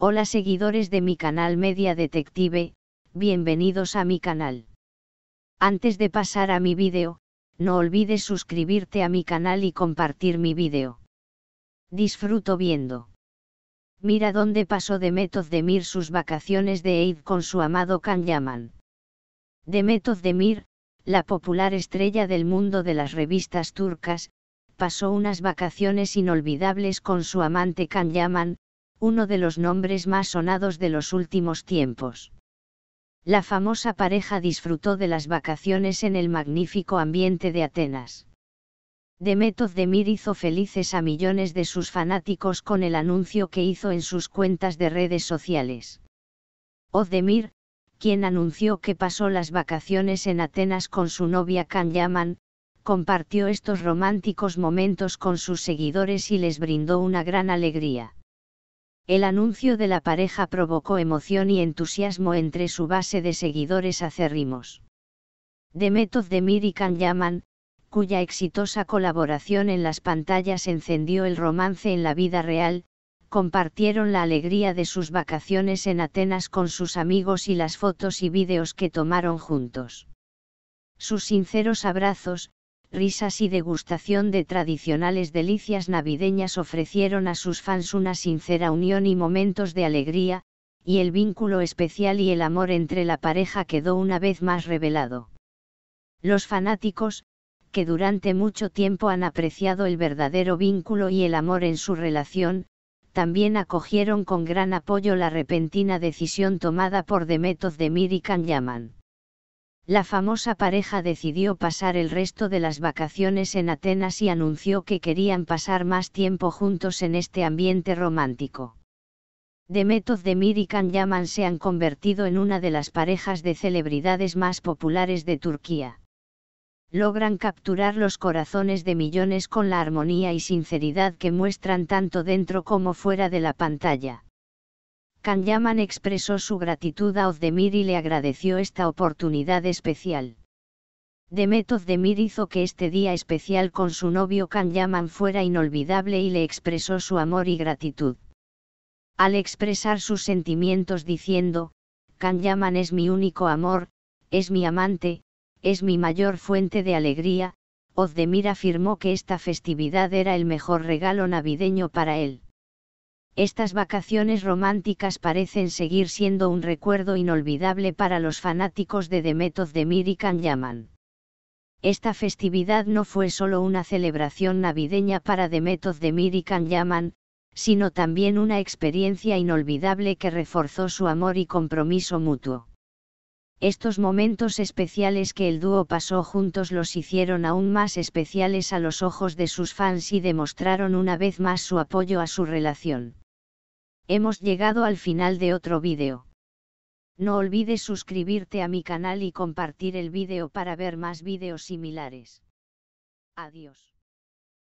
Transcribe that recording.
Hola seguidores de mi canal Media Detective, bienvenidos a mi canal. Antes de pasar a mi vídeo, no olvides suscribirte a mi canal y compartir mi vídeo. Disfruto viendo. Mira dónde pasó Demet Demir sus vacaciones de Eid con su amado Yaman. Demet Demir, la popular estrella del mundo de las revistas turcas, pasó unas vacaciones inolvidables con su amante Yaman uno de los nombres más sonados de los últimos tiempos. La famosa pareja disfrutó de las vacaciones en el magnífico ambiente de Atenas. Demet Demir hizo felices a millones de sus fanáticos con el anuncio que hizo en sus cuentas de redes sociales. Ozdemir, quien anunció que pasó las vacaciones en Atenas con su novia Can Yaman, compartió estos románticos momentos con sus seguidores y les brindó una gran alegría el anuncio de la pareja provocó emoción y entusiasmo entre su base de seguidores acérrimos. de Method de Mirikan Yaman, cuya exitosa colaboración en las pantallas encendió el romance en la vida real, compartieron la alegría de sus vacaciones en Atenas con sus amigos y las fotos y vídeos que tomaron juntos. Sus sinceros abrazos, risas y degustación de tradicionales delicias navideñas ofrecieron a sus fans una sincera unión y momentos de alegría, y el vínculo especial y el amor entre la pareja quedó una vez más revelado. Los fanáticos, que durante mucho tiempo han apreciado el verdadero vínculo y el amor en su relación, también acogieron con gran apoyo la repentina decisión tomada por Method de Mirikan Yaman la famosa pareja decidió pasar el resto de las vacaciones en Atenas y anunció que querían pasar más tiempo juntos en este ambiente romántico. Özdemir de Mirikan Yaman se han convertido en una de las parejas de celebridades más populares de Turquía. Logran capturar los corazones de millones con la armonía y sinceridad que muestran tanto dentro como fuera de la pantalla. Kanyaman expresó su gratitud a Ozdemir y le agradeció esta oportunidad especial. Demet Ozdemir hizo que este día especial con su novio Kanyaman fuera inolvidable y le expresó su amor y gratitud. Al expresar sus sentimientos diciendo, Kanyaman es mi único amor, es mi amante, es mi mayor fuente de alegría, Ozdemir afirmó que esta festividad era el mejor regalo navideño para él. Estas vacaciones románticas parecen seguir siendo un recuerdo inolvidable para los fanáticos de The Method de Mirikan Yaman. Esta festividad no fue solo una celebración navideña para The Method de Kan Yaman, sino también una experiencia inolvidable que reforzó su amor y compromiso mutuo. Estos momentos especiales que el dúo pasó juntos los hicieron aún más especiales a los ojos de sus fans y demostraron una vez más su apoyo a su relación. Hemos llegado al final de otro vídeo. No olvides suscribirte a mi canal y compartir el vídeo para ver más vídeos similares. Adiós.